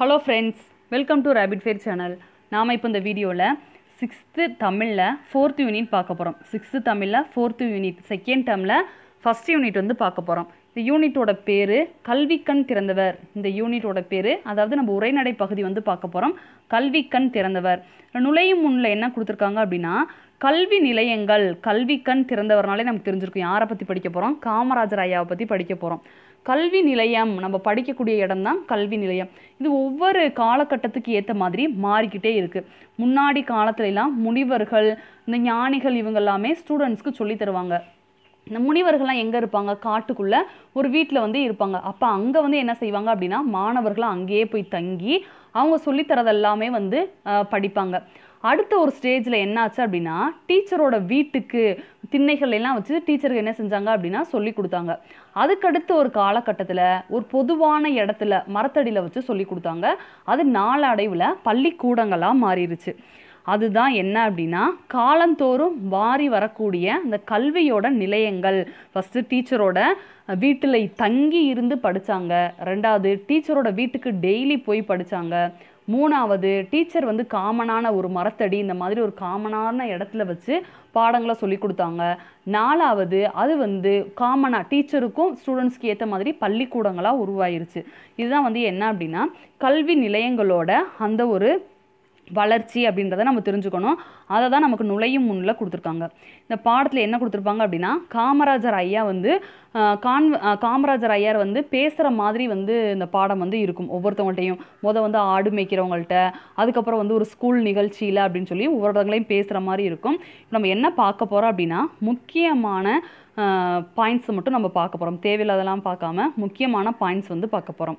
hello friends welcome to Rapid Fair channel நாம் இப்போ இந்த வீடியோவில் சிக்ஸ்த்து தமிழில் ஃபோர்த்து யூனிட் பார்க்க போகிறோம் சிக்ஸ்த்து தமிழில் ஃபோர்த்து யூனிட் செகண்ட் டேர்மில் ஃபஸ்ட் யூனிட் வந்து பார்க்க போகிறோம் இந்த யூனிட்டோட பேர் கல்விக்கண் திறந்தவர் இந்த யூனிட்டோட பேர் அதாவது நம்ம உரைநடை பகுதி வந்து பார்க்க போகிறோம் கல்விக்கண் திறந்தவர் நுழையும் முன்னில் என்ன கொடுத்துருக்காங்க அப்படின்னா கல்வி நிலையங்கள் கல்விக்கண் திறந்தவர்னாலே நமக்கு தெரிஞ்சிருக்கும் யாரை பற்றி படிக்க போகிறோம் காமராஜர் ஐயாவை பற்றி படிக்க போகிறோம் கல்வி நிலையம் நம்ம படிக்கக்கூடிய இடம் தான் கல்வி நிலையம் இது ஒவ்வொரு காலகட்டத்துக்கு ஏற்ற மாதிரி மாறிக்கிட்டே இருக்குது முன்னாடி காலத்துலலாம் முனிவர்கள் இந்த ஞானிகள் இவங்க எல்லாமே ஸ்டூடெண்ட்ஸ்க்கு சொல்லி தருவாங்க இந்த முனிவர்கள்லாம் எங்கே இருப்பாங்க காட்டுக்குள்ளே ஒரு வீட்டில் வந்து இருப்பாங்க அப்போ அங்கே வந்து என்ன செய்வாங்க அப்படின்னா மாணவர்களாம் அங்கேயே போய் தங்கி அவங்க சொல்லித்தரதெல்லாமே வந்து படிப்பாங்க அடுத்த ஒரு ஸ்டேஜில் என்னாச்சு அப்படின்னா டீச்சரோட வீட்டுக்கு திண்ணைகள் எல்லாம் வச்சு டீச்சருக்கு என்ன செஞ்சாங்க அப்படின்னா சொல்லி கொடுத்தாங்க அதுக்கடுத்து ஒரு காலகட்டத்தில் ஒரு பொதுவான இடத்துல மரத்தடியில் வச்சு சொல்லி கொடுத்தாங்க அது நாளடைவில் பள்ளிக்கூடங்களாக மாறிடுச்சு அதுதான் என்ன அப்படின்னா காலந்தோறும் வாரி வரக்கூடிய அந்த கல்வியோட நிலையங்கள் ஃபஸ்ட்டு டீச்சரோட வீட்டில் தங்கி இருந்து படித்தாங்க ரெண்டாவது டீச்சரோட வீட்டுக்கு டெய்லி போய் படித்தாங்க மூணாவது டீச்சர் வந்து காமனான ஒரு மரத்தடி இந்த மாதிரி ஒரு காமனான இடத்துல வச்சு பாடங்களை சொல்லி கொடுத்தாங்க நாலாவது அது வந்து காமனாக டீச்சருக்கும் ஸ்டூடெண்ட்ஸ்க்கு ஏற்ற மாதிரி பள்ளிக்கூடங்களாக உருவாயிருச்சு இதுதான் வந்து என்ன அப்படின்னா கல்வி நிலையங்களோட அந்த ஒரு வளர்ச்சி அப்படின்றத நம்ம தெரிஞ்சுக்கணும் அதை தான் நமக்கு நுழையும் முன்னில் கொடுத்துருக்காங்க இந்த பாடத்தில் என்ன கொடுத்துருப்பாங்க அப்படின்னா காமராஜர் ஐயா வந்து கான் காமராஜர் ஐயார் வந்து பேசுகிற மாதிரி வந்து இந்த பாடம் வந்து இருக்கும் ஒவ்வொருத்தவங்கள்ட்டையும் மொதல் வந்து ஆடு மேய்க்கிறவங்கள்ட்ட அதுக்கப்புறம் வந்து ஒரு ஸ்கூல் நிகழ்ச்சியில் அப்படின்னு சொல்லி ஒவ்வொருத்தவங்களையும் பேசுகிற மாதிரி இருக்கும் நம்ம என்ன பார்க்க போகிறோம் அப்படின்னா முக்கியமான பாயிண்ட்ஸை மட்டும் நம்ம பார்க்க போகிறோம் தேவையில்லாதெல்லாம் பார்க்காம முக்கியமான பாயிண்ட்ஸ் வந்து பார்க்க போகிறோம்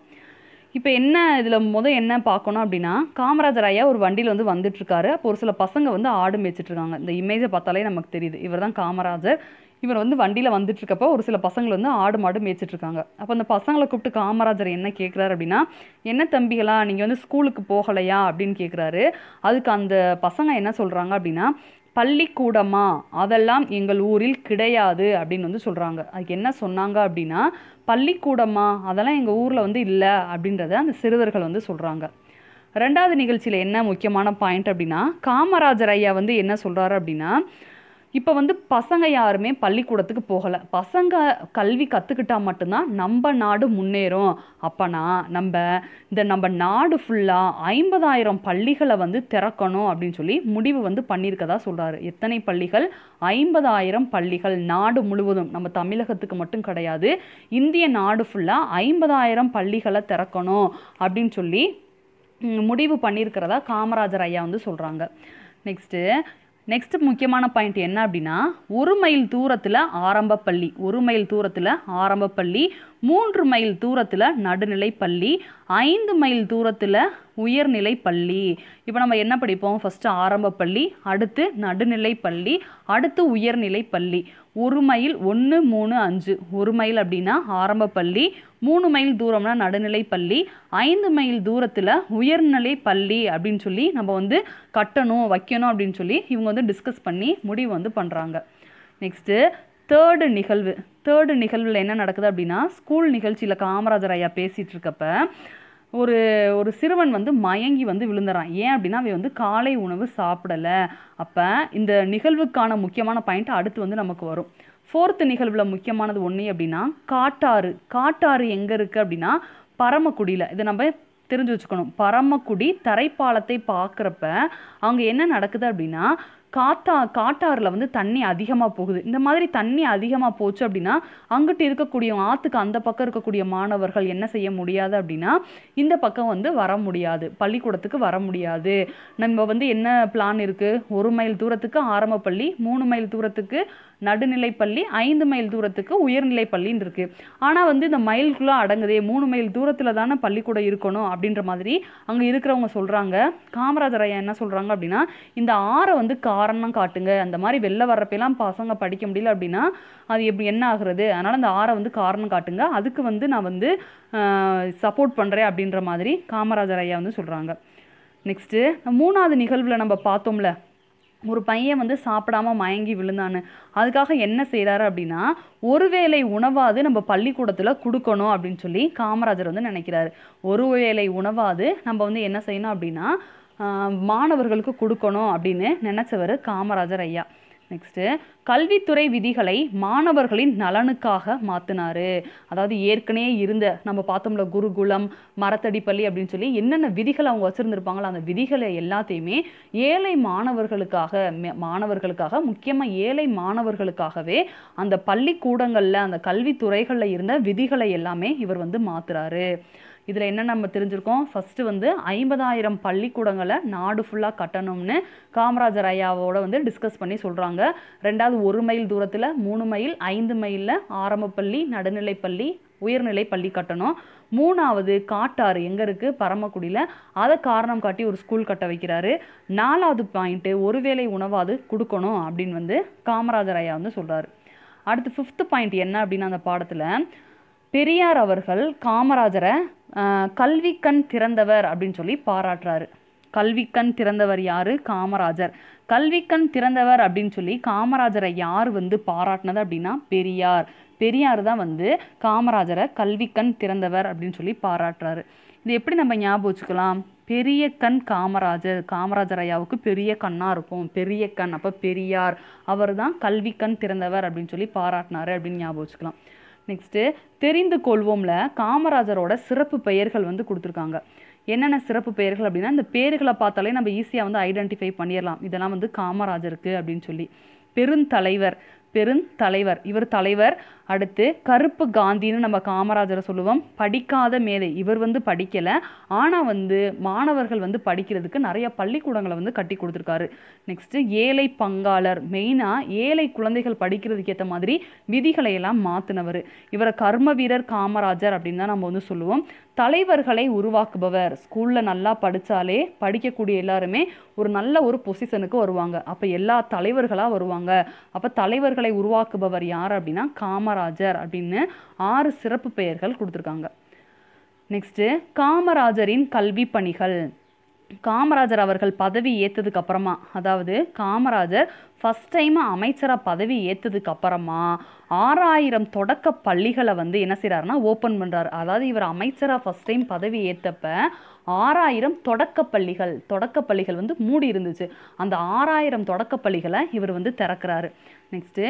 இப்போ என்ன இதில் மொதல் என்ன பார்க்கணும் அப்படின்னா காமராஜர் ஐயா ஒரு வண்டியில் வந்து வந்துட்டுருக்காரு அப்போ ஒரு சில பசங்க வந்து ஆடு மேய்ச்சிட்ருக்காங்க இந்த இமேஜை பார்த்தாலே நமக்கு தெரியுது இவர் தான் காமராஜர் இவர் வந்து வண்டியில் வந்துட்டுருக்கப்போ ஒரு சில பசங்களை வந்து ஆடு மாடு மேய்ச்சிட்ருக்காங்க அப்போ அந்த பசங்களை கூப்பிட்டு காமராஜர் என்ன கேட்குறாரு அப்படின்னா என்ன தம்பிகளா நீங்கள் வந்து ஸ்கூலுக்கு போகலையா அப்படின்னு கேட்குறாரு அதுக்கு அந்த பசங்க என்ன சொல்கிறாங்க அப்படின்னா பள்ளிக்கூடமா அதெல்லாம் எங்கள் ஊரில் கிடையாது அப்படின்னு வந்து சொல்கிறாங்க அதுக்கு என்ன சொன்னாங்க அப்படின்னா பள்ளிக்கூடமா அதெல்லாம் எங்கள் ஊரில் வந்து இல்லை அப்படின்றத அந்த சிறுவர்கள் வந்து சொல்கிறாங்க ரெண்டாவது நிகழ்ச்சியில் என்ன முக்கியமான பாயிண்ட் அப்படின்னா காமராஜர் ஐயா வந்து என்ன சொல்கிறாரு அப்படின்னா இப்போ வந்து பசங்க யாருமே பள்ளிக்கூடத்துக்கு போகலை பசங்க கல்வி கற்றுக்கிட்டால் மட்டும்தான் நம்ம நாடு முன்னேறும் அப்போனா நம்ம இந்த நம்ம நாடு ஃபுல்லாக ஐம்பதாயிரம் பள்ளிகளை வந்து திறக்கணும் அப்படின்னு சொல்லி முடிவு வந்து பண்ணியிருக்கதா சொல்கிறாரு எத்தனை பள்ளிகள் ஐம்பதாயிரம் பள்ளிகள் நாடு முழுவதும் நம்ம தமிழகத்துக்கு மட்டும் கிடையாது இந்திய நாடு ஃபுல்லாக ஐம்பதாயிரம் பள்ளிகளை திறக்கணும் அப்படின்னு சொல்லி முடிவு பண்ணியிருக்கிறதா காமராஜர் ஐயா வந்து சொல்கிறாங்க நெக்ஸ்ட்டு நெக்ஸ்ட் முக்கியமான பாயிண்ட் என்ன அப்படின்னா ஒரு மைல் தூரத்தில் ஆரம்ப பள்ளி ஒரு மைல் தூரத்தில் ஆரம்ப பள்ளி மூன்று மைல் தூரத்தில் நடுநிலை பள்ளி ஐந்து மைல் தூரத்தில் உயர்நிலை பள்ளி இப்போ நம்ம என்ன படிப்போம் ஃபஸ்ட்டு ஆரம்ப பள்ளி அடுத்து நடுநிலை பள்ளி அடுத்து உயர்நிலை பள்ளி ஒரு மைல் ஒன்று மூணு அஞ்சு ஒரு மைல் அப்படின்னா ஆரம்ப பள்ளி மூணு மைல் தூரம்னா நடுநிலை பள்ளி ஐந்து மைல் தூரத்தில் உயர்நிலை பள்ளி அப்படின்னு சொல்லி நம்ம வந்து கட்டணும் வைக்கணும் அப்படின்னு சொல்லி இவங்க வந்து டிஸ்கஸ் பண்ணி முடிவு வந்து பண்ணுறாங்க நெக்ஸ்ட்டு தேர்டு நிகழ்வு தேர்டு நிகழ்வில் என்ன நடக்குது அப்படின்னா ஸ்கூல் நிகழ்ச்சியில் காமராஜர் ஐயா பேசிகிட்டு இருக்கப்போ ஒரு ஒரு சிறுவன் வந்து மயங்கி வந்து விழுந்துறான் ஏன் அப்படின்னா அவன் வந்து காலை உணவு சாப்பிடலை அப்போ இந்த நிகழ்வுக்கான முக்கியமான பாயிண்ட் அடுத்து வந்து நமக்கு வரும் ஃபோர்த்து நிகழ்வில் முக்கியமானது ஒன்று அப்படின்னா காட்டாறு காட்டாறு எங்கே இருக்குது அப்படின்னா பரமக்குடியில் இதை நம்ம தெரிஞ்சு வச்சுக்கணும் பரமக்குடி தரைப்பாலத்தை பார்க்குறப்ப அங்கே என்ன நடக்குது அப்படின்னா காட்டா காட்டாறில் வந்து தண்ணி அதிகமாக போகுது இந்த மாதிரி தண்ணி அதிகமாக போச்சு அப்படின்னா அங்கிட்டு இருக்கக்கூடிய ஆற்றுக்கு அந்த பக்கம் இருக்கக்கூடிய மாணவர்கள் என்ன செய்ய முடியாது அப்படின்னா இந்த பக்கம் வந்து வர முடியாது பள்ளிக்கூடத்துக்கு வர முடியாது நம்ம வந்து என்ன பிளான் இருக்குது ஒரு மைல் தூரத்துக்கு ஆரம்ப பள்ளி மூணு மைல் தூரத்துக்கு நடுநிலை பள்ளி ஐந்து மைல் தூரத்துக்கு உயர்நிலை பள்ளின்னு இருக்குது ஆனால் வந்து இந்த மைலுக்குள்ளே அடங்குதே மூணு மைல் தூரத்தில் தானே பள்ளிக்கூடம் இருக்கணும் அப்படின்ற மாதிரி அங்கே இருக்கிறவங்க சொல்கிறாங்க காமராஜர் ஐயா என்ன சொல்கிறாங்க அப்படின்னா இந்த ஆறை வந்து கா காரணம் காட்டுங்க அந்த மாதிரி வெளில வர்றப்பெல்லாம் பசங்க படிக்க முடியல அப்படின்னா அது எப்படி என்ன ஆகுறது அதனால் அந்த ஆரை வந்து காரணம் காட்டுங்க அதுக்கு வந்து நான் வந்து சப்போர்ட் பண்ணுறேன் அப்படின்ற மாதிரி காமராஜர் ஐயா வந்து சொல்கிறாங்க நெக்ஸ்ட்டு மூணாவது நிகழ்வில் நம்ம பார்த்தோம்ல ஒரு பையன் வந்து சாப்பிடாம மயங்கி விழுந்தான்னு அதுக்காக என்ன செய்கிறாரு அப்படின்னா ஒருவேளை உணவாது நம்ம பள்ளிக்கூடத்தில் கொடுக்கணும் அப்படின்னு சொல்லி காமராஜர் வந்து நினைக்கிறாரு ஒருவேளை உணவாது நம்ம வந்து என்ன செய்யணும் அப்படின்னா மாணவர்களுக்கு கொடுக்கணும் அப்படின்னு நினச்சவர் காமராஜர் ஐயா நெக்ஸ்ட்டு கல்வித்துறை விதிகளை மாணவர்களின் நலனுக்காக மாற்றினார் அதாவது ஏற்கனவே இருந்த நம்ம பார்த்தோம்ல குருகுலம் மரத்தடி பள்ளி அப்படின்னு சொல்லி என்னென்ன விதிகள் அவங்க வச்சுருந்துருப்பாங்களோ அந்த விதிகளை எல்லாத்தையுமே ஏழை மாணவர்களுக்காக மாணவர்களுக்காக முக்கியமாக ஏழை மாணவர்களுக்காகவே அந்த பள்ளிக்கூடங்களில் அந்த கல்வித்துறைகளில் இருந்த விதிகளை எல்லாமே இவர் வந்து மாற்றுறாரு இதில் என்ன நம்ம தெரிஞ்சிருக்கோம் ஃபஸ்ட்டு வந்து ஐம்பதாயிரம் பள்ளிக்கூடங்களை நாடு ஃபுல்லாக கட்டணும்னு காமராஜர் ஐயாவோட வந்து டிஸ்கஸ் பண்ணி சொல்கிறாங்க ரெண்டாவது ஒரு மைல் தூரத்தில் மூணு மைல் ஐந்து மைலில் ஆரம்பப்பள்ளி நடுநிலைப்பள்ளி உயர்நிலை பள்ளி கட்டணும் மூணாவது காட்டாறு எங்கே இருக்குது பரமக்குடியில் அதை காரணம் காட்டி ஒரு ஸ்கூல் கட்ட வைக்கிறாரு நாலாவது பாயிண்ட்டு ஒருவேளை உணவாது கொடுக்கணும் அப்படின்னு வந்து காமராஜர் ஐயா வந்து சொல்கிறாரு அடுத்து ஃபிஃப்த்து பாயிண்ட் என்ன அப்படின்னா அந்த பாடத்தில் பெரியார் அவர்கள் காமராஜரை கல்விக்கண் திறந்தவர் அப்படின்னு சொல்லி பாராட்டுறாரு கல்விக்கண் திறந்தவர் யார் காமராஜர் கல்விக்கண் திறந்தவர் அப்படின்னு சொல்லி காமராஜரை யார் வந்து பாராட்டினது அப்படின்னா பெரியார் பெரியார் தான் வந்து காமராஜரை கல்விக்கண் திறந்தவர் அப்படின்னு சொல்லி பாராட்டுறாரு இது எப்படி நம்ம ஞாபகம் வச்சுக்கலாம் பெரிய கண் காமராஜர் காமராஜர் ஐயாவுக்கு பெரிய கண்ணாக இருக்கும் பெரிய கண் அப்போ பெரியார் அவர் தான் கல்வி கண் திறந்தவர் அப்படின்னு சொல்லி பாராட்டினார் அப்படின்னு ஞாபகம் வச்சுக்கலாம் நெக்ஸ்ட்டு தெரிந்து கொள்வோம்ல காமராஜரோட சிறப்பு பெயர்கள் வந்து கொடுத்துருக்காங்க என்னென்ன சிறப்பு பெயர்கள் அப்படின்னா இந்த பேர்களை பார்த்தாலே நம்ம ஈஸியாக வந்து ஐடென்டிஃபை பண்ணிடலாம் இதெல்லாம் வந்து காமராஜருக்கு அப்படின்னு சொல்லி பெருந்தலைவர் பெருந்தலைவர் இவர் தலைவர் அடுத்து கருப்பு காந்தின்னு நம்ம காமராஜரை சொல்லுவோம் படிக்காத மேதை இவர் வந்து படிக்கலை ஆனால் வந்து மாணவர்கள் வந்து படிக்கிறதுக்கு நிறைய பள்ளிக்கூடங்களை வந்து கட்டி கொடுத்துருக்காரு நெக்ஸ்ட்டு ஏழை பங்காளர் மெயினாக ஏழை குழந்தைகள் படிக்கிறதுக்கு ஏற்ற மாதிரி விதிகளை எல்லாம் மாற்றினவர் இவரை கர்ம வீரர் காமராஜர் அப்படின்னு தான் நம்ம வந்து சொல்லுவோம் தலைவர்களை உருவாக்குபவர் ஸ்கூலில் நல்லா படித்தாலே படிக்கக்கூடிய எல்லாருமே ஒரு நல்ல ஒரு பொசிஷனுக்கு வருவாங்க அப்போ எல்லா தலைவர்களாக வருவாங்க அப்போ தலைவர்களை உருவாக்குபவர் யார் அப்படின்னா காமராஜ் காமராஜர் அப்படின்னு ஆறு சிறப்பு பெயர்கள் கொடுத்துருக்காங்க நெக்ஸ்ட்டு காமராஜரின் கல்வி பணிகள் காமராஜர் அவர்கள் பதவி ஏற்றதுக்கு அப்புறமா அதாவது காமராஜர் ஃபஸ்ட் டைம் அமைச்சராக பதவி ஏற்றதுக்கு அப்புறமா ஆறாயிரம் தொடக்க பள்ளிகளை வந்து என்ன செய்கிறாருன்னா ஓப்பன் பண்ணுறாரு அதாவது இவர் அமைச்சராக ஃபஸ்ட் டைம் பதவி ஏற்றப்ப ஆறாயிரம் தொடக்கப்பள்ளிகள் தொடக்கப்பள்ளிகள் வந்து மூடி இருந்துச்சு அந்த ஆறாயிரம் தொடக்கப்பள்ளிகளை இவர் வந்து திறக்கிறாரு நெக்ஸ்ட்டு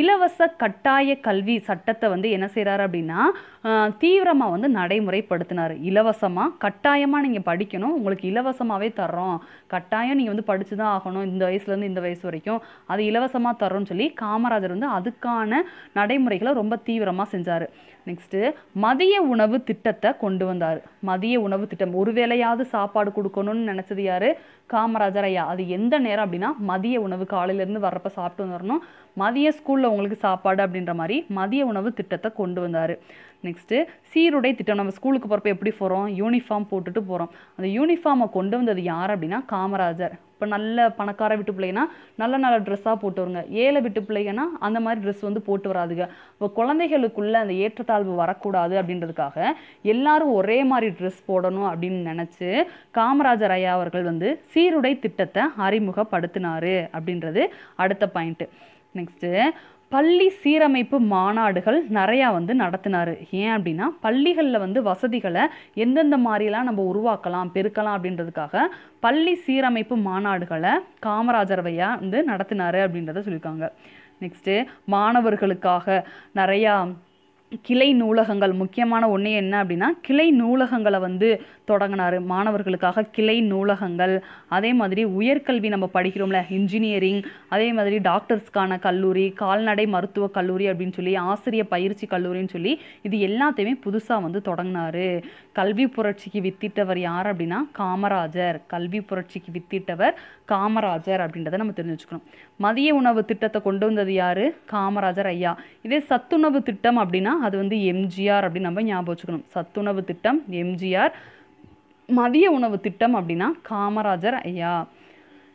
இலவச கட்டாய கல்வி சட்டத்தை வந்து என்ன செய்கிறாரு அப்படின்னா தீவிரமாக வந்து நடைமுறைப்படுத்தினார் இலவசமாக கட்டாயமாக நீங்கள் படிக்கணும் உங்களுக்கு இலவசமாகவே தர்றோம் கட்டாயம் நீங்கள் வந்து படித்து தான் ஆகணும் இந்த வயசுலேருந்து இந்த வயசு வரைக்கும் அது இலவசமாக தர்றோம்னு சொல்லி காமராஜர் வந்து அதுக்கான நடைமுறைகளை ரொம்ப தீவிரமாக செஞ்சார் நெக்ஸ்ட்டு மதிய உணவு திட்டத்தை கொண்டு வந்தார் மதிய உணவு திட்டம் ஒருவே வேலையாவது சாப்பாடு கொடுக்கணும்னு நினச்சது யார் காமராஜர் ஐயா அது எந்த நேரம் அப்படின்னா மதிய உணவு காலையிலேருந்து வர்றப்ப சாப்பிட்டு வந்துடணும் மதிய ஸ்கூலில் உங்களுக்கு சாப்பாடு அப்படின்ற மாதிரி மதிய உணவு திட்டத்தை கொண்டு வந்தார் நெக்ஸ்ட்டு சீருடை திட்டம் நம்ம ஸ்கூலுக்கு போகிறப்ப எப்படி போகிறோம் யூனிஃபார்ம் போட்டுட்டு போகிறோம் அந்த யூனிஃபார்மை கொண்டு வந்தது யார் அப்படின்னா காமராஜர் இப்போ நல்ல பணக்கார வீட்டு பிள்ளைங்கன்னா நல்ல நல்ல ட்ரெஸ்ஸாக போட்டு வருங்க ஏழை வீட்டு பிள்ளைங்கன்னா அந்த மாதிரி ட்ரெஸ் வந்து போட்டு வராதுங்க இப்போ குழந்தைகளுக்குள்ளே அந்த ஏற்றத்தாழ்வு வரக்கூடாது அப்படின்றதுக்காக எல்லாரும் ஒரே மாதிரி ட்ரெஸ் போடணும் அப்படின்னு நினச்சி காமராஜர் ஐயா அவர்கள் வந்து சீருடை திட்டத்தை அறிமுகப்படுத்தினார் அப்படின்றது அடுத்த பாயிண்ட்டு நெக்ஸ்ட்டு பள்ளி சீரமைப்பு மாநாடுகள் நிறையா வந்து நடத்தினார் ஏன் அப்படின்னா பள்ளிகளில் வந்து வசதிகளை எந்தெந்த மாதிரிலாம் நம்ம உருவாக்கலாம் பெருக்கலாம் அப்படின்றதுக்காக பள்ளி சீரமைப்பு மாநாடுகளை காமராஜர் வந்து நடத்தினார் அப்படின்றத சொல்லியிருக்காங்க நெக்ஸ்ட்டு மாணவர்களுக்காக நிறையா கிளை நூலகங்கள் முக்கியமான ஒன்று என்ன அப்படின்னா கிளை நூலகங்களை வந்து தொடங்கினார் மாணவர்களுக்காக கிளை நூலகங்கள் அதே மாதிரி உயர்கல்வி நம்ம படிக்கிறோம்ல இன்ஜினியரிங் அதே மாதிரி டாக்டர்ஸ்க்கான கல்லூரி கால்நடை மருத்துவ கல்லூரி அப்படின்னு சொல்லி ஆசிரிய பயிற்சி கல்லூரின்னு சொல்லி இது எல்லாத்தையுமே புதுசாக வந்து தொடங்கினார் கல்வி புரட்சிக்கு வித்திட்டவர் யார் அப்படின்னா காமராஜர் கல்வி புரட்சிக்கு வித்திட்டவர் காமராஜர் அப்படின்றத நம்ம தெரிஞ்சு வச்சுக்கணும் மதிய உணவு திட்டத்தை கொண்டு வந்தது யார் காமராஜர் ஐயா இதே சத்துணவு திட்டம் அப்படின்னா அது வந்து எம்ஜிஆர் அப்படின்னு நம்ம ஞாபகம் வச்சுக்கணும் சத்துணவு திட்டம் எம்ஜிஆர் மதிய உணவு திட்டம் அப்படின்னா காமராஜர் ஐயா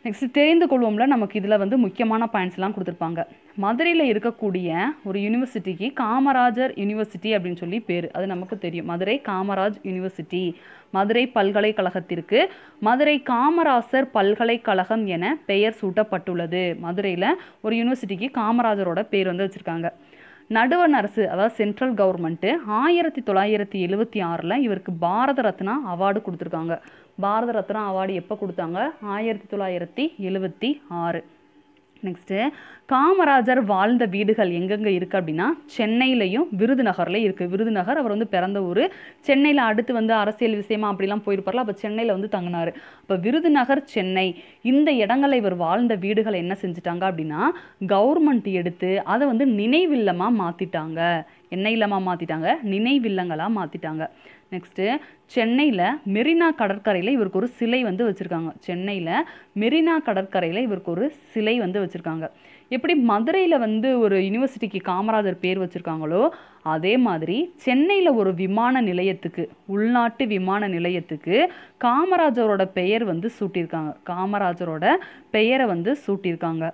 நெக்ஸ்ட் தெரிந்து கொள்வோம்ல நமக்கு இதில் வந்து முக்கியமான பாயிண்ட்ஸ்லாம் கொடுத்துருப்பாங்க மதுரையில் இருக்கக்கூடிய ஒரு யூனிவர்சிட்டிக்கு காமராஜர் யூனிவர்சிட்டி அப்படின்னு சொல்லி பேர் அது நமக்கு தெரியும் மதுரை காமராஜ் யூனிவர்சிட்டி மதுரை பல்கலைக்கழகத்திற்கு மதுரை காமராசர் பல்கலைக்கழகம் என பெயர் சூட்டப்பட்டுள்ளது மதுரையில் ஒரு யூனிவர்சிட்டிக்கு காமராஜரோட பேர் வந்து வச்சுருக்காங்க நடுவண் அரசு அதாவது சென்ட்ரல் கவர்மெண்ட்டு ஆயிரத்தி தொள்ளாயிரத்தி எழுபத்தி ஆறில் இவருக்கு பாரத ரத்னா அவார்டு கொடுத்துருக்காங்க பாரத ரத்னா அவார்டு எப்போ கொடுத்தாங்க ஆயிரத்தி தொள்ளாயிரத்தி எழுபத்தி ஆறு நெக்ஸ்ட்டு காமராஜர் வாழ்ந்த வீடுகள் எங்கெங்கே இருக்குது அப்படின்னா சென்னையிலையும் விருதுநகர்லேயும் இருக்குது விருதுநகர் அவர் வந்து பிறந்த ஊர் சென்னையில் அடுத்து வந்து அரசியல் விஷயமா அப்படிலாம் போயிருப்பார்ல அப்போ சென்னையில் வந்து தங்கினார் அப்போ விருதுநகர் சென்னை இந்த இடங்களில் இவர் வாழ்ந்த வீடுகளை என்ன செஞ்சிட்டாங்க அப்படின்னா கவர்மெண்ட் எடுத்து அதை வந்து நினைவில்லமாக மாற்றிட்டாங்க என்ன இல்லமாக மாற்றிட்டாங்க நினைவில்லங்களாக மாற்றிட்டாங்க நெக்ஸ்ட்டு சென்னையில் மெரினா கடற்கரையில் இவருக்கு ஒரு சிலை வந்து வச்சுருக்காங்க சென்னையில் மெரினா கடற்கரையில் இவருக்கு ஒரு சிலை வந்து வச்சுருக்காங்க எப்படி மதுரையில் வந்து ஒரு யூனிவர்சிட்டிக்கு காமராஜர் பேர் வச்சுருக்காங்களோ அதே மாதிரி சென்னையில் ஒரு விமான நிலையத்துக்கு உள்நாட்டு விமான நிலையத்துக்கு காமராஜரோட பெயர் வந்து சூட்டியிருக்காங்க காமராஜரோட பெயரை வந்து சூட்டியிருக்காங்க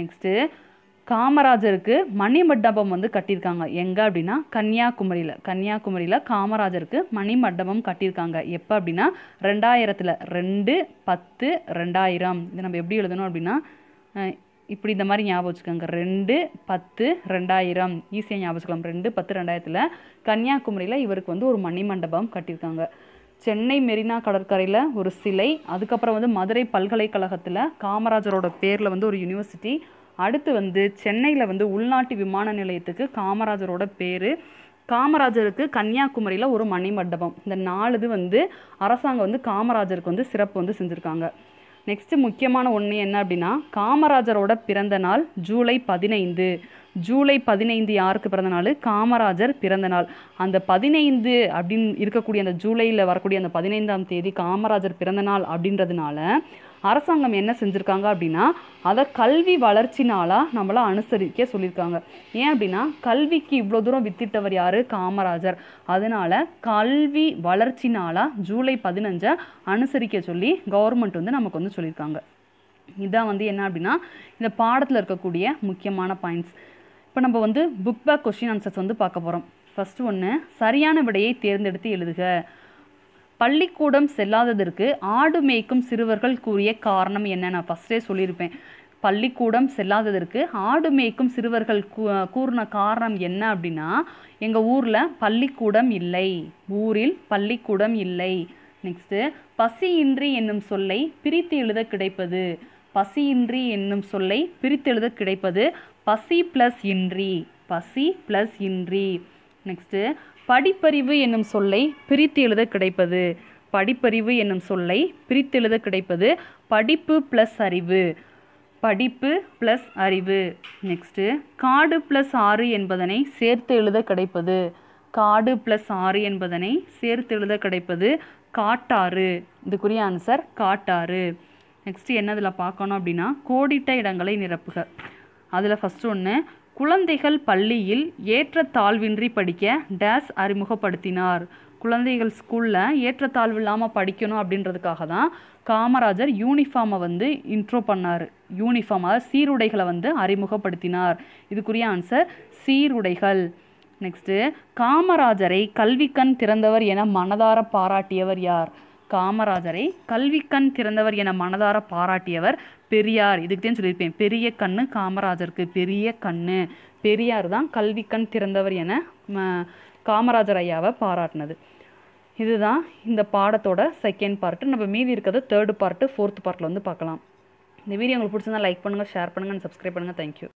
நெக்ஸ்ட்டு காமராஜருக்கு மணிமண்டபம் வந்து கட்டியிருக்காங்க எங்கே அப்படின்னா கன்னியாகுமரியில் கன்னியாகுமரியில் காமராஜருக்கு மணிமண்டபம் கட்டியிருக்காங்க எப்போ அப்படின்னா ரெண்டாயிரத்தில் ரெண்டு பத்து ரெண்டாயிரம் இது நம்ம எப்படி எழுதணும் அப்படின்னா இப்படி இந்த மாதிரி ஞாபகம் வச்சுக்கோங்க ரெண்டு பத்து ரெண்டாயிரம் ஈஸியாக ஞாபகம் வச்சுக்கலாம் ரெண்டு பத்து ரெண்டாயிரத்தில் கன்னியாகுமரியில் இவருக்கு வந்து ஒரு மணிமண்டபம் கட்டியிருக்காங்க சென்னை மெரினா கடற்கரையில் ஒரு சிலை அதுக்கப்புறம் வந்து மதுரை பல்கலைக்கழகத்தில் காமராஜரோட பேரில் வந்து ஒரு யூனிவர்சிட்டி அடுத்து வந்து சென்னையில் வந்து உள்நாட்டு விமான நிலையத்துக்கு காமராஜரோட பேர் காமராஜருக்கு கன்னியாகுமரியில் ஒரு மணி மண்டபம் இந்த நாலு இது வந்து அரசாங்கம் வந்து காமராஜருக்கு வந்து சிறப்பு வந்து செஞ்சுருக்காங்க நெக்ஸ்ட்டு முக்கியமான ஒன்று என்ன அப்படின்னா காமராஜரோட பிறந்த நாள் ஜூலை பதினைந்து ஜூலை பதினைந்து யாருக்கு பிறந்த நாள் காமராஜர் பிறந்த நாள் அந்த பதினைந்து அப்படின்னு இருக்கக்கூடிய அந்த ஜூலையில் வரக்கூடிய அந்த பதினைந்தாம் தேதி காமராஜர் பிறந்த நாள் அப்படின்றதுனால அரசாங்கம் என்ன செஞ்சுருக்காங்க அப்படின்னா அதை கல்வி வளர்ச்சினாலாக நாளாக நம்மளை அனுசரிக்க சொல்லியிருக்காங்க ஏன் அப்படின்னா கல்விக்கு இவ்வளோ தூரம் வித்திட்டவர் யார் காமராஜர் அதனால் கல்வி வளர்ச்சினாலாக ஜூலை பதினஞ்சை அனுசரிக்க சொல்லி கவர்மெண்ட் வந்து நமக்கு வந்து சொல்லியிருக்காங்க இதான் வந்து என்ன அப்படின்னா இந்த பாடத்தில் இருக்கக்கூடிய முக்கியமான பாயிண்ட்ஸ் இப்போ நம்ம வந்து புக் பேக் கொஷின் ஆன்சர்ஸ் வந்து பார்க்க போகிறோம் ஃபஸ்ட்டு ஒன்று சரியான விடையை தேர்ந்தெடுத்து எழுதுக பள்ளிக்கூடம் செல்லாததற்கு ஆடு மேய்க்கும் சிறுவர்கள் கூறிய காரணம் என்ன நான் ஃபஸ்ட்டே சொல்லியிருப்பேன் பள்ளிக்கூடம் செல்லாததற்கு ஆடு மேய்க்கும் சிறுவர்கள் கூறின காரணம் என்ன அப்படின்னா எங்கள் ஊரில் பள்ளிக்கூடம் இல்லை ஊரில் பள்ளிக்கூடம் இல்லை நெக்ஸ்ட்டு பசியின்றி என்னும் சொல்லை பிரித்து எழுத கிடைப்பது பசியின்றி என்னும் சொல்லை பிரித்து எழுத கிடைப்பது பசி ப்ளஸ் இன்றி பசி ப்ளஸ் இன்றி நெக்ஸ்ட்டு படிப்பறிவு என்னும் சொல்லை பிரித்து எழுத கிடைப்பது படிப்பறிவு என்னும் சொல்லை பிரித்து எழுத கிடைப்பது படிப்பு ப்ளஸ் அறிவு படிப்பு ப்ளஸ் அறிவு நெக்ஸ்ட்டு காடு ப்ளஸ் ஆறு என்பதனை சேர்த்து எழுத கிடைப்பது காடு ப்ளஸ் ஆறு என்பதனை சேர்த்து எழுத கிடைப்பது காட்டாறு இதுக்குரிய ஆன்சர் காட்டாறு நெக்ஸ்ட்டு என்னதில் பார்க்கணும் அப்படின்னா கோடிட்ட இடங்களை நிரப்புக அதில் ஃபஸ்ட்டு ஒன்று குழந்தைகள் பள்ளியில் ஏற்ற தாழ்வின்றி படிக்க டேஸ் அறிமுகப்படுத்தினார் குழந்தைகள் ஸ்கூலில் ஏற்றத்தாழ்வு இல்லாமல் படிக்கணும் அப்படின்றதுக்காக தான் காமராஜர் யூனிஃபார்மை வந்து இன்ட்ரோ பண்ணார் யூனிஃபார்ம் அதாவது சீருடைகளை வந்து அறிமுகப்படுத்தினார் இதுக்குரிய ஆன்சர் சீருடைகள் நெக்ஸ்ட்டு காமராஜரை கல்விக்கண் திறந்தவர் என மனதார பாராட்டியவர் யார் காமராஜரை கல்வி கண் திறந்தவர் என மனதார பாராட்டியவர் பெரியார் இதுக்குதான் சொல்லியிருப்பேன் பெரிய கண்ணு காமராஜருக்கு பெரிய கண்ணு பெரியார் தான் கல்வி கண் திறந்தவர் என காமராஜர் ஐயாவை பாராட்டினது இதுதான் இந்த பாடத்தோட செகண்ட் பார்ட்டு நம்ம மீதி இருக்கிறது தேர்டு பார்ட்டு ஃபோர்த் பார்ட்டில் வந்து பார்க்கலாம் இந்த வீடியோ உங்களுக்கு பிடிச்சிருந்தா லைக் பண்ணுங்கள் ஷேர் பண்ணுங்கள் அண்ட் சப்ஸ்கிரைப் பண்ணுங்கள் தேங்க்யூ